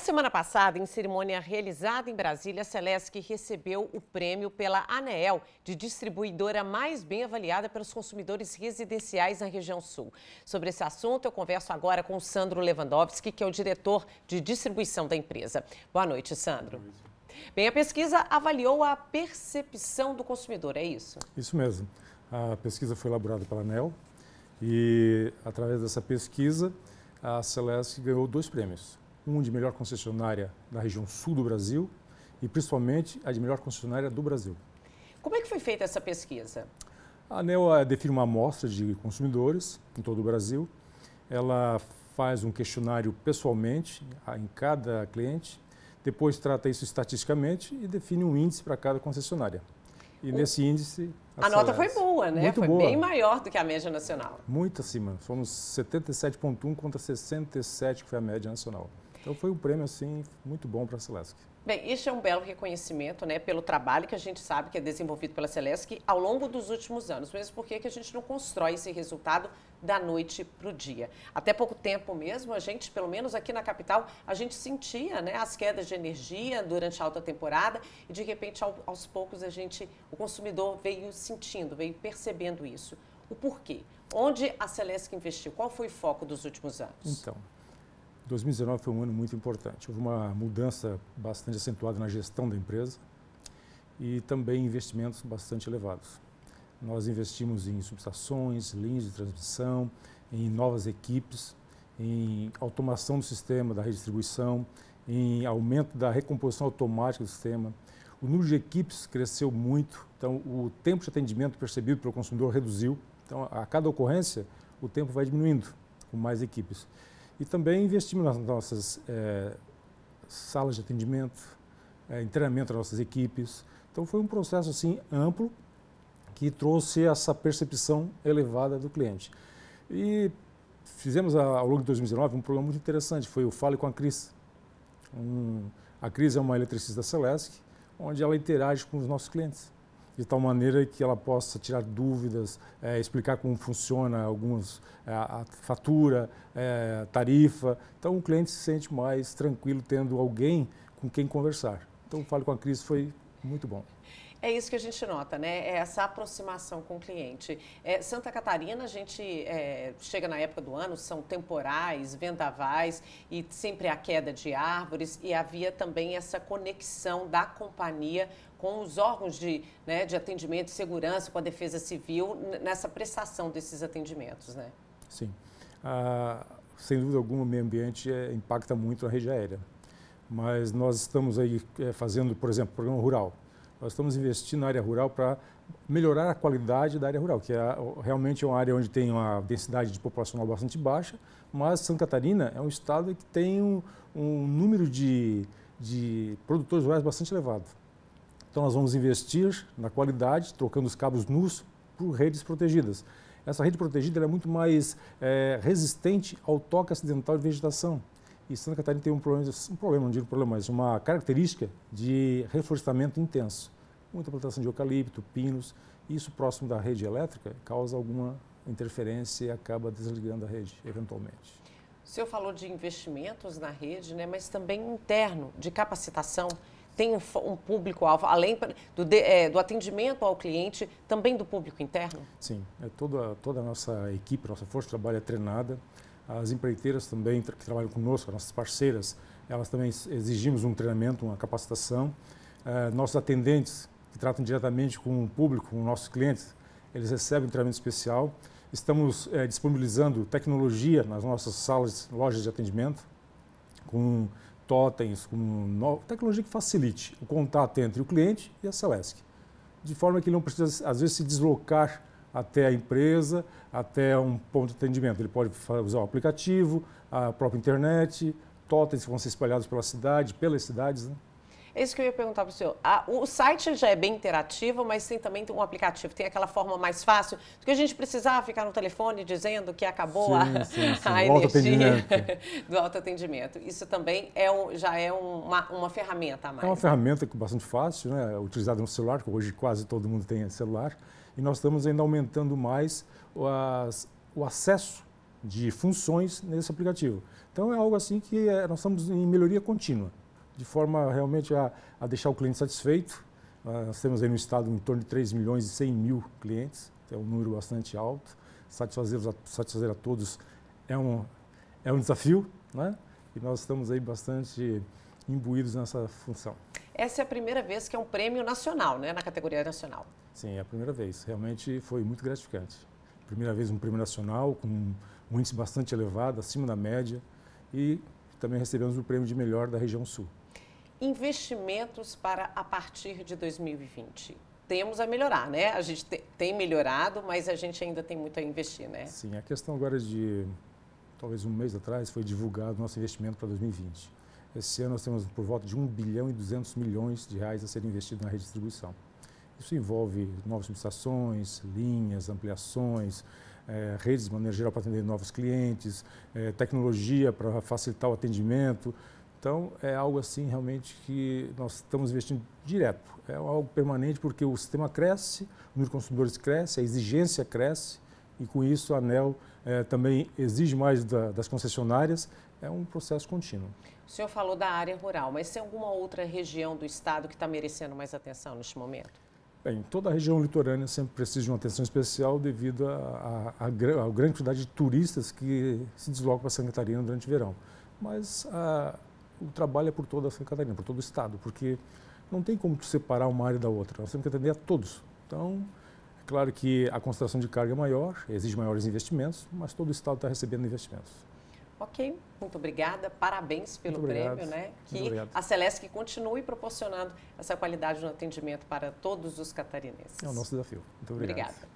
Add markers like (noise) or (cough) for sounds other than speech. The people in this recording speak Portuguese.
Na semana passada, em cerimônia realizada em Brasília, a Celesc recebeu o prêmio pela ANEEL de distribuidora mais bem avaliada pelos consumidores residenciais na região sul. Sobre esse assunto, eu converso agora com o Sandro Lewandowski, que é o diretor de distribuição da empresa. Boa noite, Sandro. Bem, a pesquisa avaliou a percepção do consumidor, é isso? Isso mesmo. A pesquisa foi elaborada pela ANEL e, através dessa pesquisa, a Celeste ganhou dois prêmios um de melhor concessionária da região sul do Brasil e principalmente a de melhor concessionária do Brasil. Como é que foi feita essa pesquisa? A ANEL eh, define uma amostra de consumidores em todo o Brasil. Ela faz um questionário pessoalmente em cada cliente, depois trata isso estatisticamente e define um índice para cada concessionária. E o... nesse índice. A nota foi boa, né? Muito foi boa. bem maior do que a média nacional. Muito acima. Fomos 77,1 contra 67, que foi a média nacional. Então foi um prêmio assim muito bom para a Celesc. Bem, isso é um belo reconhecimento, né, pelo trabalho que a gente sabe que é desenvolvido pela Celesc ao longo dos últimos anos, mesmo porque que a gente não constrói esse resultado da noite para o dia. Até pouco tempo mesmo, a gente, pelo menos aqui na capital, a gente sentia né, as quedas de energia durante a alta temporada e de repente ao, aos poucos a gente, o consumidor veio sentindo, veio percebendo isso. O porquê? Onde a Celesc investiu? Qual foi o foco dos últimos anos? Então, 2019 foi um ano muito importante. Houve uma mudança bastante acentuada na gestão da empresa e também investimentos bastante elevados. Nós investimos em subestações, linhas de transmissão, em novas equipes, em automação do sistema da redistribuição, em aumento da recomposição automática do sistema. O número de equipes cresceu muito, então o tempo de atendimento percebido pelo consumidor reduziu. Então, a cada ocorrência, o tempo vai diminuindo com mais equipes. E também investimos nas nossas é, salas de atendimento, é, eh, treinamento das nossas equipes. Então foi um processo assim amplo que trouxe essa percepção elevada do cliente. E fizemos ah, ao longo de 2019 um programa muito interessante, foi o Fale com a Cris. Um, a Cris é uma eletricista da Celesc, onde ela interage com os nossos clientes de tal maneira que ela possa tirar dúvidas, é, explicar como funciona alguns a, eh, a fatura, é, tarifa. Então o cliente se sente mais tranquilo tendo alguém com quem conversar. Então o Fale com a Cris foi muito bom. É isso que a gente nota, né? É essa aproximação com o cliente. É, Santa Catarina, a gente é, chega na época do ano, são temporais, vendavais e sempre a queda de árvores e havia também essa conexão da companhia com os órgãos de, né, de atendimento segurança, com a defesa civil, nessa prestação desses atendimentos, né? Sim. Ah, sem dúvida alguma, o meio ambiente é, impacta muito a rede aérea. Mas nós estamos aí é, fazendo, por exemplo, programa rural nós estamos investindo na área rural para melhorar a qualidade da área rural, que é realmente é uma área onde tem uma densidade de populacional bastante baixa, mas Santa Catarina é um estado que tem um, um número de, de produtores rurais bastante elevado. Então nós vamos investir na qualidade, trocando os cabos nus por redes protegidas. Essa rede protegida é muito mais é, resistente ao toque acidental de vegetação. E Santa Catarina tem um problema, um problema, não digo problema, mas uma característica de reflorestamento intenso. Muita plantação de eucalipto, pinos, isso próximo da rede elétrica causa alguma interferência e acaba desligando a rede, eventualmente. O senhor falou de investimentos na rede, né, mas também interno, de capacitação. Tem um, um público-alvo, além do, de, é, do, atendimento ao cliente, também do público interno? Sim, é toda, toda a nossa equipe, nossa força de trabalho é treinada as empreiteiras também que trabalham conosco, nossas parceiras, elas também exigimos um treinamento, uma capacitação. Eh, nossos atendentes que tratam diretamente com o público, com nossos clientes, eles recebem um treinamento especial. Estamos é, disponibilizando tecnologia nas nossas salas, lojas de atendimento, com totens, com no... tecnologia que facilite o contato entre o cliente e a Celesc, de forma que ele não precisa, às vezes, se deslocar até a empresa, até um ponto de atendimento. Ele pode usar o aplicativo, a própria internet, totens que vão ser espalhados pela cidade, pelas cidades. Né? É isso que eu ia perguntar para o senhor. Ah, o site já é bem interativo, mas tem também um aplicativo. Tem aquela forma mais fácil do que a gente precisar ficar no telefone dizendo que acabou sim, a, sim, sim. (laughs) a energia (laughs) do autoatendimento. Isso também é um, já é uma, uma ferramenta a mais. É uma ferramenta é bastante fácil, né? utilizada no celular, que hoje quase todo mundo tem celular e nós estamos ainda aumentando mais as, o acesso de funções nesse aplicativo. Então é algo assim que é, nós estamos em melhoria contínua, de forma realmente a, a deixar o cliente satisfeito. Ah, nós temos aí no estado em torno de 3 milhões e 100 mil clientes, é um número bastante alto. Satisfazer, satisfazer a todos é um, é um desafio, né? E nós estamos aí bastante imbuídos nessa função. Essa é a primeira vez que é um prêmio nacional, né, na categoria nacional. Sim, é a primeira vez. Realmente foi muito gratificante. Primeira vez um Prêmio Nacional, com um índice bastante elevado, acima da média. E também recebemos o prêmio de melhor da região sul. Investimentos para a partir de 2020. Temos a melhorar, né? A gente tem melhorado, mas a gente ainda tem muito a investir, né? Sim, a questão agora de talvez um mês atrás foi divulgado o nosso investimento para 2020. Esse ano nós temos por volta de 1 bilhão e 200 milhões de reais a ser investido na redistribuição. Isso envolve novas administrações, linhas, ampliações, é, redes de maneira geral para atender novos clientes, é, tecnologia para facilitar o atendimento. Então, é algo assim realmente que nós estamos investindo direto. É algo permanente porque o sistema cresce, o número de consumidores cresce, a exigência cresce e, com isso, a ANEL eh, também exige mais da, das concessionárias. É um processo contínuo. O senhor falou da área rural, mas tem alguma outra região do estado que está merecendo mais atenção neste momento? Bem, toda a região litorânea sempre precisa de uma atenção especial devido à grande quantidade de turistas que se deslocam para Santa Catarina durante o verão. Mas a, ah, o trabalho é por toda a Santa Catarina, por todo o estado, porque não tem como separar uma área da outra. Nós temos que atender a todos. Então, é claro que a concentração de carga é maior, exige maiores investimentos, mas todo o estado está recebendo investimentos. Ok, muito obrigada, parabéns pelo muito prêmio, né? obrigado. né? Que a Celeste continue proporcionando essa qualidade no atendimento para todos os catarinenses. É o nosso desafio. Muito obrigado. Obrigada.